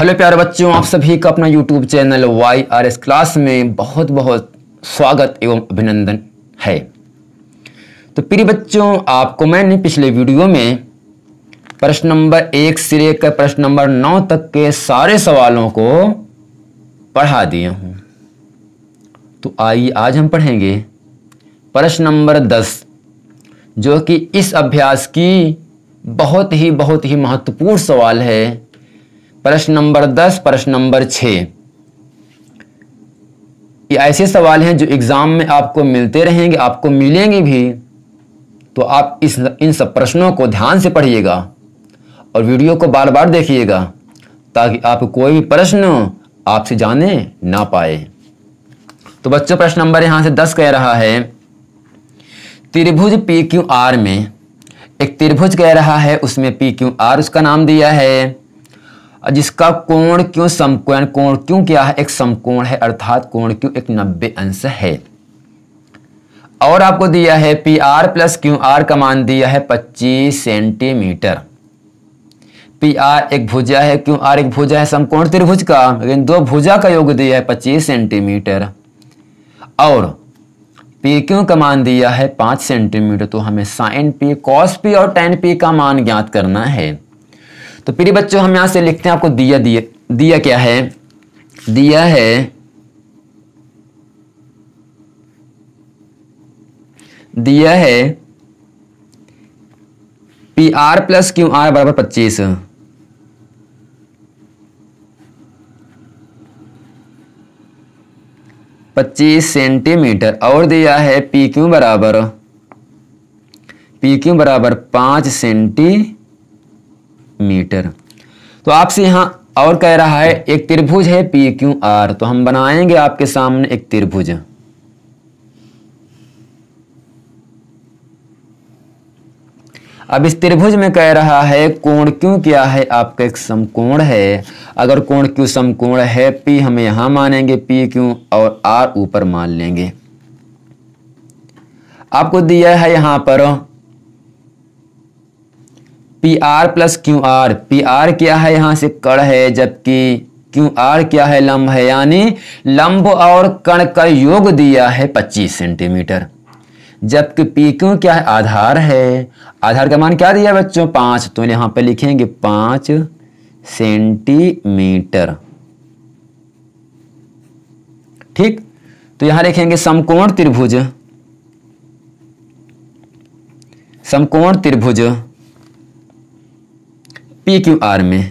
hello प्यारे बच्चों आप सभी का अपना YouTube channel Y R S class में बहुत बहुत स्वागत एवं अभिनंदन है तो प्रिय बच्चों आपको मैंने पिछले वीडियो में प्रश्न नंबर एक से लेकर प्रश्न नंबर नौ तक के सारे सवालों को पढ़ा दिए हूँ तो आइए आज हम पढ़ेंगे प्रश्न नंबर दस जो कि इस अभ्यास की बहुत ही बहुत ही महत्वपूर्ण सवाल है प्रश्न नंबर दस प्रश्न नंबर छ ये ऐसे सवाल हैं जो एग्ज़ाम में आपको मिलते रहेंगे आपको मिलेंगे भी तो आप इस इन सब प्रश्नों को ध्यान से पढ़िएगा और वीडियो को बार बार देखिएगा ताकि आप कोई भी प्रश्न आपसे जाने ना पाए तो बच्चों प्रश्न नंबर यहाँ से दस कह रहा है त्रिभुज पी क्यू आर में एक त्रिभुज कह रहा है उसमें पी क्यू आर उसका नाम दिया है जिसका कोण क्यों समकोण कोण क्यों क्या है एक समकोण है अर्थात कोण क्यों एक नब्बे अंश है और आपको दिया है P R plus Q R का मान दिया है पच्चीस सेंटीमीटर पी आर एक भुजा है क्यू आर एक भुजा है समकोण त्रिभुज का लेकिन दो भुजा का योग दिया है पच्चीस सेंटीमीटर और पी क्यू का मान दिया है पांच सेंटीमीटर तो हमें साइन पी कॉस पी और टेन पी का मान ज्ञात करना है तो प्रिय बच्चों हम यहां से लिखते हैं आपको दिया दिए दिया क्या है दिया है दिया है P R plus Q R बराबर पच्चीस पच्चीस सेंटीमीटर और दिया है पी क्यू बराबर पी क्यू बराबर पांच सेंटी मीटर तो आपसे यहाँ और कह रहा है एक त्रिभुज है पी क्यू आर तो हम बनाएंगे आपके सामने एक त्रिभुज अब इस त्रिभुज में कह रहा है कोण क्यों क्या है आपका एक समकोण है अगर कोण क्यू समकोण है पी हम यहां मानेंगे पी क्यू और आर ऊपर मान लेंगे आपको दिया है यहां पर P R plus Q R P R क्या है यहाँ से कण है जबकि क्यू आर क्या है लंब है यानी लंब और कण का योग दिया है 25 सेंटीमीटर जबकि पी क्यू क्या है आधार है आधार का मान क्या दिया बच्चों पाँच तो यहाँ पर लिखेंगे पाँच सेंटीमीटर ठीक तो यहां लिखेंगे समकोण त्रिभुज समकोण त्रिभुज पी क्यू आर में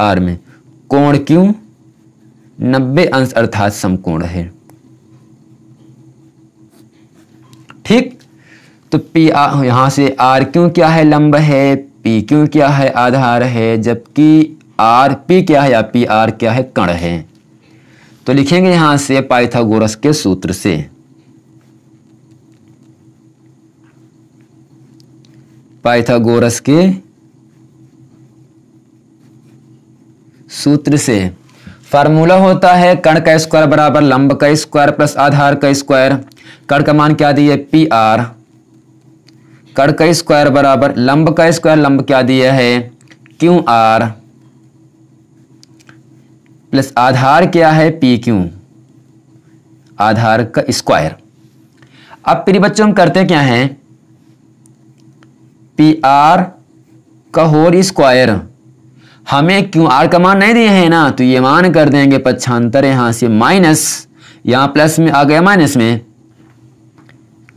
आर में कोण क्यों नब्बे अंश अर्थात समकोण है ठीक तो पी आ, यहां से आर क्यों क्या है लंब है पी क्यों क्या है आधार है जबकि आर पी क्या है या पी आर क्या है कण है तो लिखेंगे यहां से पाइथागोरस के सूत्र से पाइथागोरस के सूत्र से फार्मूला होता है कण का स्क्वायर बराबर लंब का स्क्वायर प्लस आधार का स्क्वायर कण का मान क्या दिया पी आर कण का स्क्वायर बराबर लंब का स्क्वायर लंब क्या दिया है क्यू आर प्लस आधार क्या है पी क्यू आधार का स्क्वायर अब प्रिय बच्चों हम करते क्या हैं पी आर का होल स्क्वायर हमें क्यों आर का मान नहीं दिए हैं ना तो ये मान कर देंगे पच्छांतर यहां से माइनस यहां प्लस में आ गया माइनस में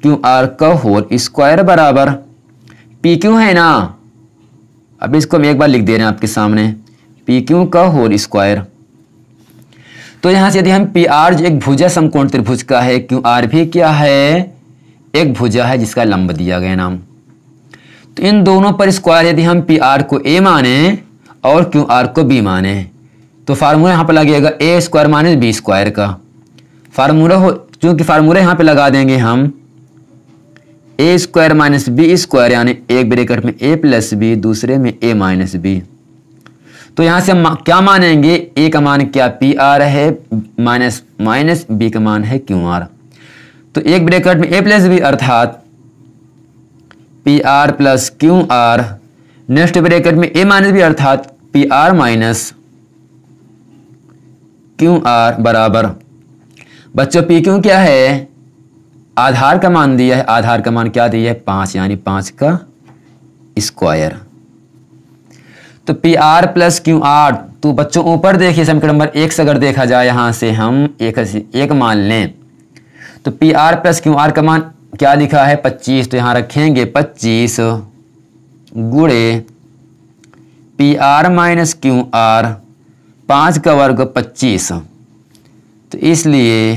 क्यू आर का होल स्क्वायर बराबर पी क्यू है ना अब इसको हम एक बार लिख दे रहे हैं आपके सामने पी क्यू का होल स्क्वायर तो यहां से यदि हम पी आर जो एक भुजा समकोण त्रिभुज का है क्यू आर भी क्या है एक भुजा है जिसका लंब दिया गया नाम तो इन दोनों पर स्क्वायर यदि हम पी आर को ए माने और क्यू आर को बी माने तो फार्मूला यहाँ पर लगेगा A square minus B square का फार्मूला हो चूँकि फार्मूला यहाँ पे लगा देंगे हम A square minus B square यानी एक ब्रेकेट में ए प्लस बी दूसरे में ए माइनस बी तो यहाँ से हम क्या मानेंगे ए का मान क्या पी आर है माइनस माइनस बी का मान है क्यू आर तो एक ब्रेकेट में ए प्लस बी अर्थात P R plus Q R next bracket में ए माइनस बी अर्थात P R minus Q R बराबर बच्चों पी क्यू क्या है आधार का मान दिया है आधार का मान क्या दिया है पांच यानी पांच का स्क्वायर तो P R plus Q R तो बच्चों ऊपर देखिए समीकरण नंबर एक से अगर देखा जाए यहां से हम एक एक मान लें तो P R plus Q R का मान क्या लिखा है पच्चीस तो यहाँ रखेंगे पच्चीस गुड़े P R minus Q R पाँच का वर्ग पच्चीस तो इसलिए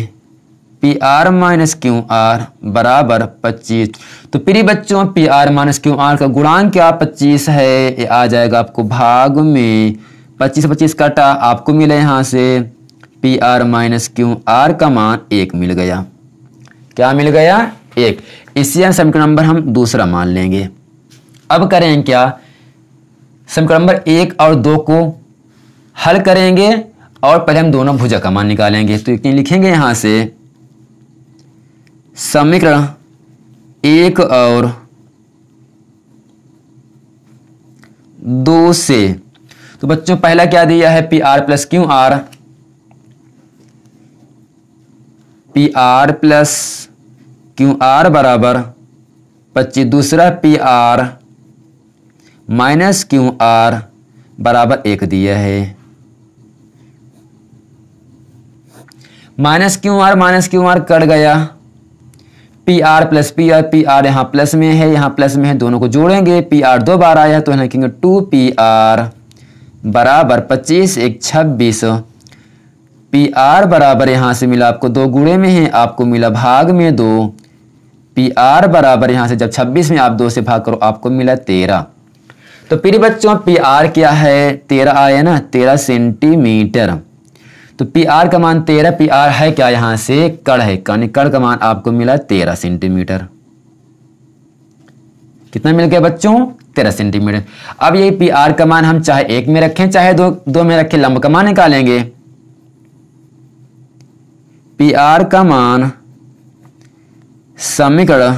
P R minus Q R बराबर पच्चीस तो प्रिय बच्चों P R minus Q R का गुणांक क्या पच्चीस है ये आ जाएगा आपको भाग में पच्चीस पच्चीस काटा आपको मिला यहाँ से P R minus Q R का मान एक मिल गया क्या मिल गया एक इसी समीकरण नंबर हम दूसरा मान लेंगे अब करें क्या समीकरण नंबर एक और दो को हल करेंगे और पहले हम दोनों भुजा का मान निकालेंगे तो लिखेंगे यहां से समीकरण एक और दो से तो बच्चों पहला क्या दिया है P R plus Q R P R plus Q R बराबर पच्चीस दूसरा P R minus Q R बराबर एक दिया है minus Q R minus Q R cut गया P R plus P R P R यहाँ प्लस में है यहाँ प्लस में है दोनों को जोड़ेंगे पी आर दो बार आया तो यहाँ लिखेंगे टू पी आर बराबर पच्चीस एक छब्बीस पी आर बराबर यहाँ से मिला आपको दो गुड़े में है आपको मिला भाग में दो पी आर बराबर यहां से जब 26 में आप दो से भाग करो आपको मिला तेरह तो फिर बच्चों पी आर क्या है तेरह आया ना तेरह सेंटीमीटर तो पी आर का मान तेरह पी आर है क्या यहां से कड़ है कड़ का मान आपको मिला तेरह सेंटीमीटर कितना मिल गया बच्चों तेरह सेंटीमीटर अब ये पी आर का मान हम चाहे एक में रखें चाहे दो दो में रखें लंब का मान निकालेंगे पी आर का मान समीकरण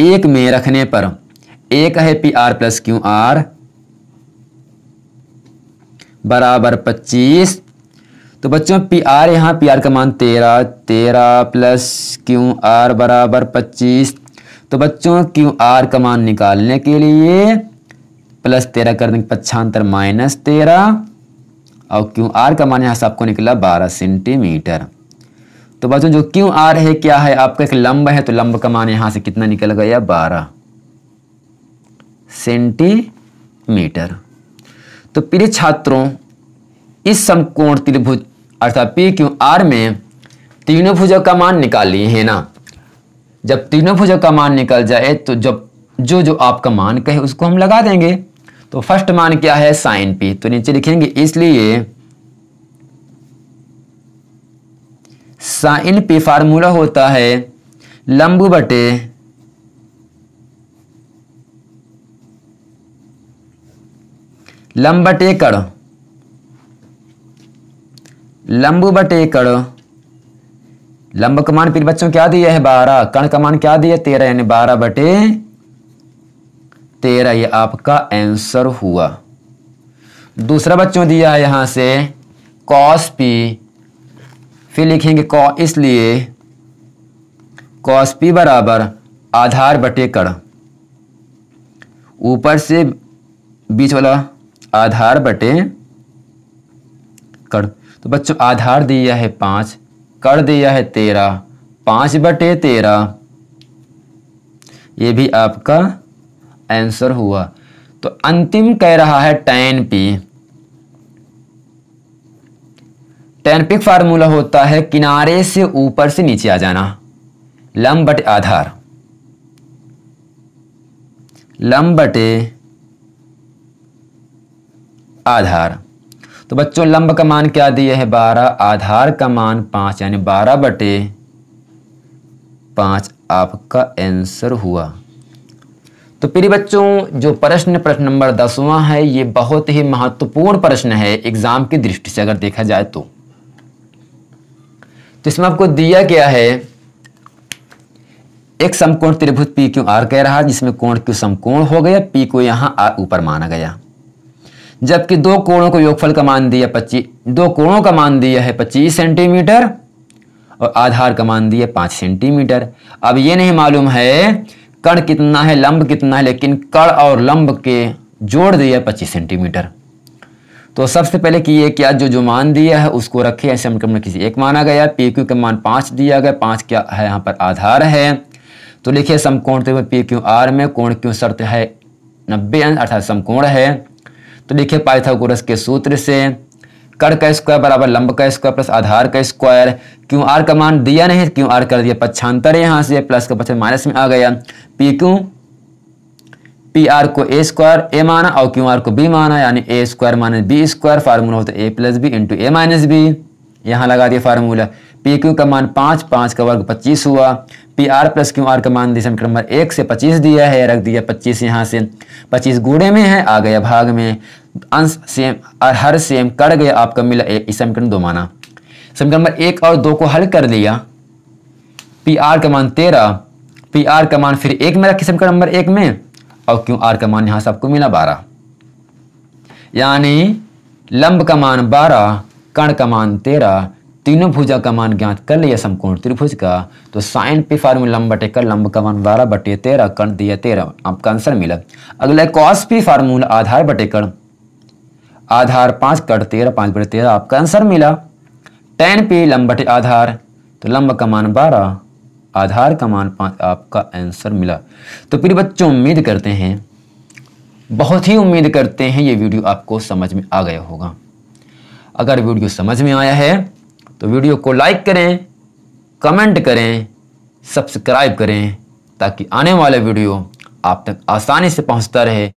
एक में रखने पर एक है P R plus Q R बराबर पच्चीस तो बच्चों पी आर यहां पी आर का मान तेरह तेरह प्लस क्यू आर बराबर पच्चीस तो बच्चों क्यू आर का मान निकालने के लिए प्लस तेरह कर देंगे पच्छांतर माइनस तेरह और क्यू आर का मान यहां से आपको निकला बारह सेंटीमीटर तो बच्चों जो क्यों आर है क्या है आपका एक लंब है तो लंब का मान यहां से कितना निकल गया बारह सेंटीमीटर तो प्रिय छात्रों इस समकोण त्रिभुज अर्थात पी क्यू आर में तीनों भुजों का मान निकाल लिए है ना जब तीनों भुजों का मान निकल जाए तो जब जो जो आपका मान कहे उसको हम लगा देंगे तो फर्स्ट मान क्या है साइन पी तो नीचे लिखेंगे इसलिए साइन पे फार्मूला होता है लंब बटे लंब बटे कड़ लंब बटे कड़ लंब कमान फिर बच्चों क्या दिया है बारह कण कमान क्या दिया तेरह यानी बारह बटे तेरह ये आपका आंसर हुआ दूसरा बच्चों दिया है यहां से कॉस पी फिर लिखेंगे कौ इसलिए कॉस पी बराबर आधार बटे कड़ ऊपर से बीच वाला आधार बटे कड़ तो बच्चों आधार दिया है पाँच कड़ दिया है तेरह पाँच बटे तेरह ये भी आपका आंसर हुआ तो अंतिम कह रहा है टैन पी टेनपिक फार्मूला होता है किनारे से ऊपर से नीचे आ जाना लंब बटे आधार लंब बटे आधार तो बच्चों लंब का मान क्या दिए है बारह आधार का मान पांच यानी बारह बटे पांच आपका आंसर हुआ तो प्रिय बच्चों जो प्रश्न प्रश्न नंबर दसवां है ये बहुत ही महत्वपूर्ण प्रश्न है एग्ज़ाम की दृष्टि से अगर देखा जाए तो तो इसमें आपको दिया गया है एक समकोण त्रिभुज पी क्यू आर कह रहा जिसमें कोण क्यू समकोण हो गया पी को यहां आर ऊपर माना गया जबकि दो कोणों को योगफल का मान दिया पच्चीस दो कोणों का मान दिया है पच्चीस सेंटीमीटर और आधार का मान दिया पांच सेंटीमीटर अब यह नहीं मालूम है कण कितना है लंब कितना है लेकिन कण और लंब के जोड़ दिया पच्चीस सेंटीमीटर तो सबसे पहले कि ये क्या जो जो मान दिया है उसको रखे ऐसे हम किसी एक माना गया पी क्यू का मान पाँच दिया गया पाँच क्या है यहाँ पर आधार है तो लिखिए समकोण तो पी क्यू आर में कोण क्यों शर्त है नब्बे अंश अर्थात समकोण है तो लिखिए पाइथागोरस के सूत्र से कर का स्क्वायर बराबर लंब का स्क्वायर प्लस आधार का स्क्वायर क्यों आर का मान दिया नहीं क्यू आर कर दिया पक्षांतर यहाँ से प्लस का पक्ष माइनस में आ गया पी क्यू पी आर को ए स्क्वायर ए माना और क्यू आर को बी माना यानी A square minus B square formula होता है A plus B into A minus B यहाँ लगा दिया फार्मूला पी क्यू का मान पाँच पाँच का वर्ग पच्चीस हुआ P R plus Q R का मान दिया समीकरण नंबर एक से पच्चीस दिया है रख दिया पच्चीस यहाँ से पच्चीस गुड़े में है आ गया भाग में अंश सेम और हर सेम कट गया आपका मिला एक समीकरण दो माना समीकरण नंबर एक और दो को हल कर लिया पी आर का मान तेरह पी आर का मान फिर एक में रखे समीकरण नंबर एक में और क्यों आर का मान यहाँ से आपको मिला बारह यानी लंब का मान बारह कर्ण का मान तेरह तीनों भुजा का मान ज्ञात कर लिया समकोण त्रिभुज का तो साइन पी फार्मूला लंब बटे कर लंब का मान बारह बटे तेरह कर्ण दिया तेरह आपका आंसर मिला अगला कॉस पी फार्मूला आधार बटे कर आधार पांच कट तेरह पांच बटे तेरह आपका आंसर मिला टेन पी लंब बटे आधार तो लंब का मान बारह आधार का मान पाँच आपका आंसर मिला तो फिर बच्चों उम्मीद करते हैं बहुत ही उम्मीद करते हैं ये वीडियो आपको समझ में आ गया होगा अगर वीडियो समझ में आया है तो वीडियो को लाइक करें कमेंट करें सब्सक्राइब करें ताकि आने वाले वीडियो आप तक आसानी से पहुंचता रहे